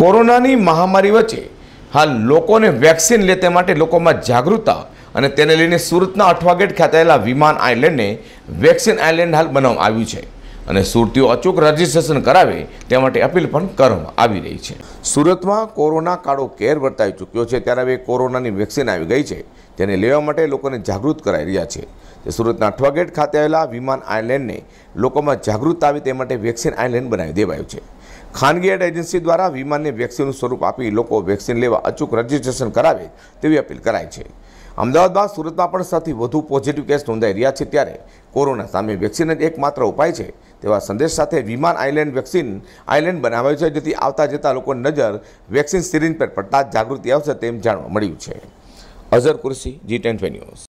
કોરોનાની મહામારી વચ્ચે હાલ લોકોને વેક્સિન લે તે માટે લોકોમાં જાગૃતતા અને તેને લઈને સુરતના અઠવાગેટ ખાતેલા વિમાન આઇલેન્ડને વેક્સિન આઇલેન્ડ હાલ બનાવવામાં આવ્યું છે અને સુરતીઓ અચૂક રજીસ્ટ્રેશન કરાવે તે માટે અપીલ પણ કરવામાં આવી રહી છે સુરતમાં કોરોના કાળો કેર વર્તાઈ ચૂક્યો છે ત્યારે હવે કોરોનાની વેક્સિન આવી ગઈ છે તેને લેવા માટે લોકોને જાગૃત કરાઈ રહ્યા છે તે સુરતના અઠવાગેટ ખાતે આવેલા વિમાન આઇલેન્ડને લોકોમાં જાગૃત આવે તે માટે વેક્સિન આઇલેન્ડ બનાવી દેવાયું છે ખાનગી એડ એજન્સી દ્વારા વિમાનને વેક્સિનનું સ્વરૂપ આપી લોકો વેક્સિન લેવા અચૂક રજીસ્ટ્રેશન કરાવે તેવી અપીલ કરાય છે અમદાવાદમાં સુરતમાં પણ સૌથી વધુ પોઝિટિવ કેસ નોંધાઈ રહ્યા છે ત્યારે કોરોના સામે વેક્સિન જ એકમાત્ર ઉપાય છે તેવા સંદેશ સાથે વિમાન આઇલેન્ડ વેક્સિન આઇલેન્ડ બનાવાયું છે જેથી આવતા જતા લોકોની નજર વેક્સિન સિરીન પર પડતા જાગૃતિ આવશે તેમ જાણવા મળ્યું છે અઝર કુરસી જી ટેન ન્યૂઝ